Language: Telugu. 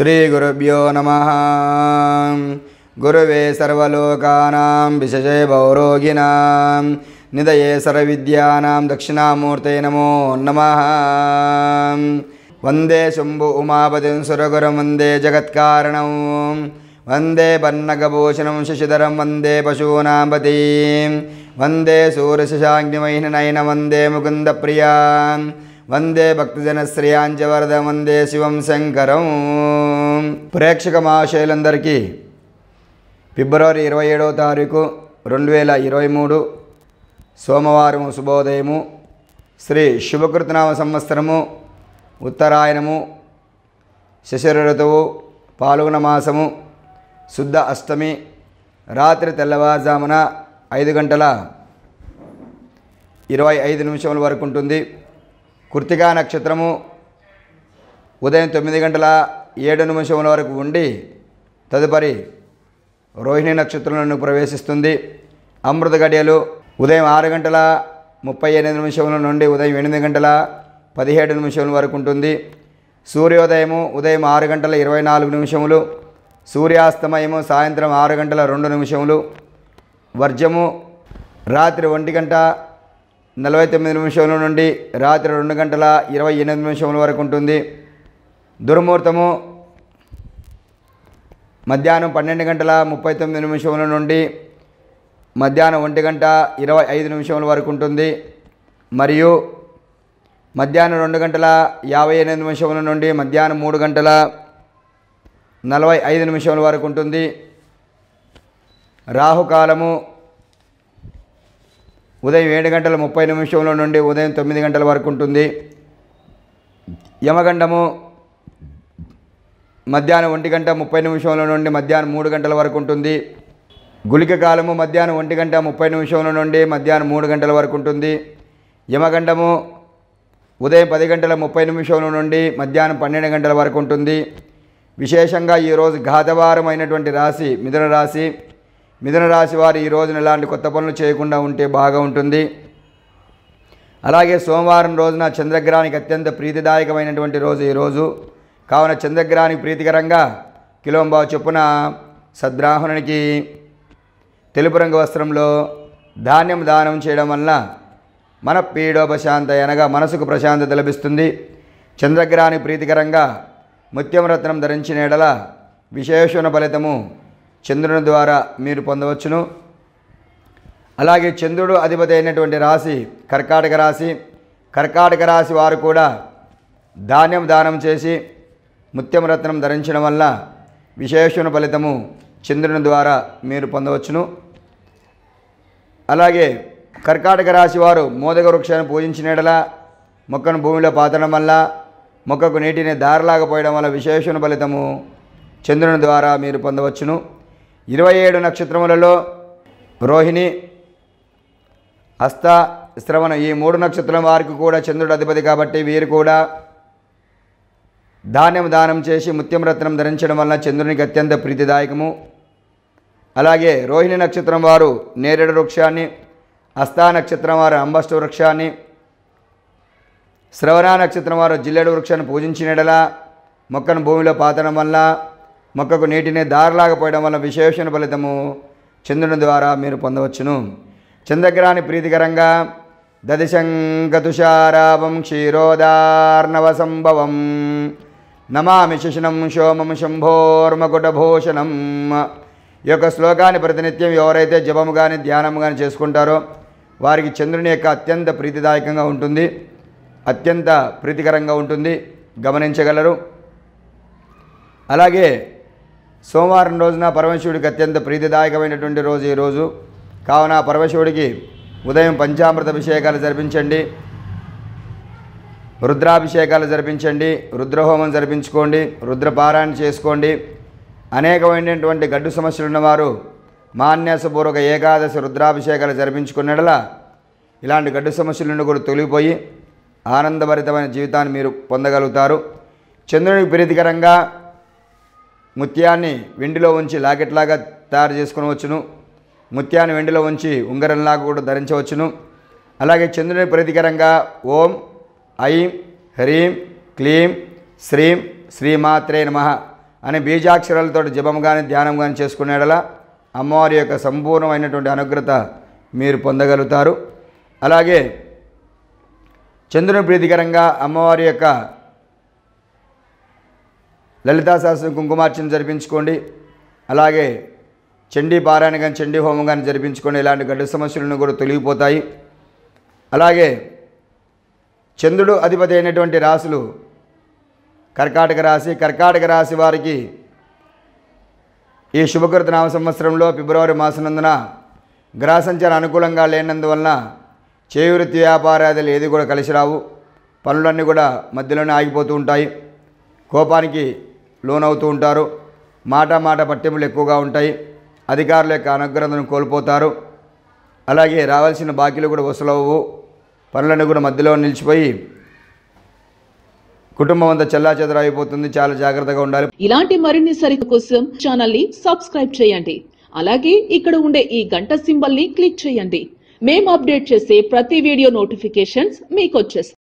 श्रीगुरुभ्यो नमः गुरुवे सर्वलोकानां विशेषे भौरोगिणां निधये सर्वविद्यानां दक्षिणामूर्तये नमो नमः वन्दे शुम्भु उमापतिं सुरगुरु वन्दे जगत्कारणं वन्दे पन्नगभूषणं शशिधरं वन्दे पशूनां पतिं वन्दे सूरशशाग्निमहिनयन वन्दे मुकुन्दप्रियां वन्दे भक्तजनश्रियाञ्जवरं वन्दे शिवं शङ्करम् ప్రేక్షక మహాశైలందరికీ ఫిబ్రవరి ఇరవై ఏడవ తారీఖు రెండు వేల ఇరవై మూడు సోమవారం శుభోదయము శ్రీ శుభకృతనామ సంవత్సరము ఉత్తరాయణము శశర ఋతువు పాల్గొన మాసము శుద్ధ అష్టమి రాత్రి తెల్లవారుజామున ఐదు గంటల ఇరవై ఐదు నిమిషముల వరకు ఉంటుంది కృతికా నక్షత్రము ఉదయం తొమ్మిది గంటల ఏడు నిమిషముల వరకు ఉండి తదుపరి రోహిణి నక్షత్రంలో ప్రవేశిస్తుంది అమృత గడియలు ఉదయం ఆరు గంటల ముప్పై ఎనిమిది నిమిషముల నుండి ఉదయం ఎనిమిది గంటల పదిహేడు నిమిషముల వరకు ఉంటుంది సూర్యోదయము ఉదయం ఆరు గంటల ఇరవై నాలుగు నిమిషములు సూర్యాస్తమయము సాయంత్రం ఆరు గంటల రెండు నిమిషములు వర్జము రాత్రి ఒంటి గంట నలభై తొమ్మిది నిమిషముల నుండి రాత్రి రెండు గంటల ఇరవై ఎనిమిది నిమిషముల వరకు ఉంటుంది దుర్ముహూర్తము మధ్యాహ్నం పన్నెండు గంటల ముప్పై తొమ్మిది నిమిషముల నుండి మధ్యాహ్నం ఒంటి గంట ఇరవై ఐదు నిమిషముల వరకు ఉంటుంది మరియు మధ్యాహ్నం రెండు గంటల యాభై ఎనిమిది నిమిషముల నుండి మధ్యాహ్నం మూడు గంటల నలభై ఐదు నిమిషముల వరకు ఉంటుంది రాహుకాలము ఉదయం ఏడు గంటల ముప్పై నిమిషంలో నుండి ఉదయం తొమ్మిది గంటల వరకు ఉంటుంది యమగండము మధ్యాహ్నం ఒంటి గంట ముప్పై నిమిషంలో నుండి మధ్యాహ్నం మూడు గంటల వరకు ఉంటుంది గుళిక కాలము మధ్యాహ్నం ఒంటి గంట ముప్పై నిమిషంలో నుండి మధ్యాహ్నం మూడు గంటల వరకు ఉంటుంది యమగండము ఉదయం పది గంటల ముప్పై నిమిషంల నుండి మధ్యాహ్నం పన్నెండు గంటల వరకు ఉంటుంది విశేషంగా ఈరోజు ఘాతవారం అయినటువంటి రాశి మిథున రాశి మిథున రాశి వారు ఈ రోజున ఎలాంటి కొత్త పనులు చేయకుండా ఉంటే బాగా ఉంటుంది అలాగే సోమవారం రోజున చంద్రగ్రహానికి అత్యంత ప్రీతిదాయకమైనటువంటి రోజు ఈరోజు కావున చంద్రగ్రహానికి ప్రీతికరంగా కిలోంబావు చొప్పున సద్రాహునికి తెలుపు రంగు వస్త్రంలో ధాన్యం దానం చేయడం వల్ల మన పీడోపశాంత అనగా మనసుకు ప్రశాంతత లభిస్తుంది చంద్రగ్రహానికి ప్రీతికరంగా ముత్యం రత్నం ధరించిన ఎడల విశేషణ ఫలితము చంద్రుని ద్వారా మీరు పొందవచ్చును అలాగే చంద్రుడు అధిపతి అయినటువంటి రాశి కర్కాటక రాశి కర్కాటక రాశి వారు కూడా ధాన్యం దానం చేసి ముత్యం రత్నం ధరించడం వల్ల విశేషణ ఫలితము చంద్రుని ద్వారా మీరు పొందవచ్చును అలాగే కర్కాటక రాశి వారు మోదక వృక్షాన్ని పూజించినడల మొక్కను భూమిలో పాతడం వల్ల మొక్కకు నీటిని దారలాగపోయడం వల్ల విశేషణ ఫలితము చంద్రుని ద్వారా మీరు పొందవచ్చును ఇరవై ఏడు నక్షత్రములలో రోహిణి హస్త శ్రవణ ఈ మూడు నక్షత్రం వారికి కూడా చంద్రుడు అధిపతి కాబట్టి వీరు కూడా ధాన్యం దానం చేసి ముత్యం రత్నం ధరించడం వలన చంద్రునికి అత్యంత ప్రీతిదాయకము అలాగే రోహిణి నక్షత్రం వారు నేరేడు వృక్షాన్ని అస్థా నక్షత్రం వారు అంబస్టు వృక్షాన్ని శ్రవణ నక్షత్రం వారు జిల్లెడు వృక్షాన్ని పూజించినడలా మొక్కను భూమిలో పాతడం వల్ల మొక్కకు నీటిని దారిలాగా వల్ల విశేషణ ఫలితము చంద్రుని ద్వారా మీరు పొందవచ్చును చంద్రగ్రహాన్ని ప్రీతికరంగా దదిశంకతుషారావం క్షీరోదార్ణవ సంభవం నమామి శిశనం శోమం శంభోర్మకుటభూషణం ఈ యొక్క శ్లోకాన్ని ప్రతినిత్యం ఎవరైతే జపము కానీ ధ్యానము కానీ చేసుకుంటారో వారికి చంద్రుని యొక్క అత్యంత ప్రీతిదాయకంగా ఉంటుంది అత్యంత ప్రీతికరంగా ఉంటుంది గమనించగలరు అలాగే సోమవారం రోజున పరమశివుడికి అత్యంత ప్రీతిదాయకమైనటువంటి రోజు ఈరోజు కావున పరమశివుడికి ఉదయం పంచామృత అభిషేకాలు జరిపించండి రుద్రాభిషేకాలు జరిపించండి రుద్రహోమం జరిపించుకోండి రుద్రపారాయణ చేసుకోండి అనేకమైనటువంటి గడ్డు సమస్యలు ఉన్నవారు మాన్యాసపూర్వక ఏకాదశి రుద్రాభిషేకాలు జరిపించుకున్నట్లా ఇలాంటి గడ్డు సమస్యల నుండి కూడా తొలిగిపోయి ఆనందభరితమైన జీవితాన్ని మీరు పొందగలుగుతారు చంద్రునికి ప్రీతికరంగా ముత్యాన్ని వెండిలో ఉంచి లాకెట్లాగా తయారు చేసుకునవచ్చును ముత్యాన్ని వెండిలో ఉంచి ఉంగరంలాగా కూడా ధరించవచ్చును అలాగే చంద్రుని ప్రతికరంగా ఓం ఐం హ్రీం క్లీం శ్రీం శ్రీమాత్రే నమ అనే బీజాక్షరాలతో జపం కానీ ధ్యానం కానీ చేసుకునేలా అమ్మవారి యొక్క సంపూర్ణమైనటువంటి అనుగ్రత మీరు పొందగలుగుతారు అలాగే చంద్రుని ప్రీతికరంగా అమ్మవారి యొక్క లలితా సహస్రం కుంకుమార్చన జరిపించుకోండి అలాగే చండీ పారాయణ కానీ చండీ హోమం కానీ జరిపించుకోండి ఇలాంటి గడ్డ సమస్యలను కూడా తొలగిపోతాయి అలాగే చంద్రుడు అధిపతి అయినటువంటి రాశులు కర్కాటక రాశి కర్కాటక రాశి వారికి ఈ శుభకృత నామ సంవత్సరంలో ఫిబ్రవరి మాసనందున గ్రహ సంచారం అనుకూలంగా లేనందువలన చేయువృత్తి వ్యాపారాదులు ఏది కూడా కలిసి రావు పనులన్నీ కూడా మధ్యలోనే ఆగిపోతూ ఉంటాయి కోపానికి లోనవుతూ ఉంటారు మాట మాట పట్టింపులు ఎక్కువగా ఉంటాయి అధికారుల యొక్క అనుగ్రహతను కోల్పోతారు అలాగే రావాల్సిన బాకీలు కూడా వసూలవు పనులన్నీ కూడా మధ్యలో నిలిచిపోయి కుటుంబం అంతా చెల్లా అయిపోతుంది చాలా జాగ్రత్తగా ఉండాలి ఇలాంటి మరిన్ని సరిత కోసం ఛానల్ ని సబ్స్క్రైబ్ చేయండి అలాగే ఇక్కడ ఉండే ఈ గంట సింబల్ ని క్లిక్ చేయండి మేము అప్డేట్ చేసే ప్రతి వీడియో నోటిఫికేషన్స్ మీకు వచ్చేస్తాయి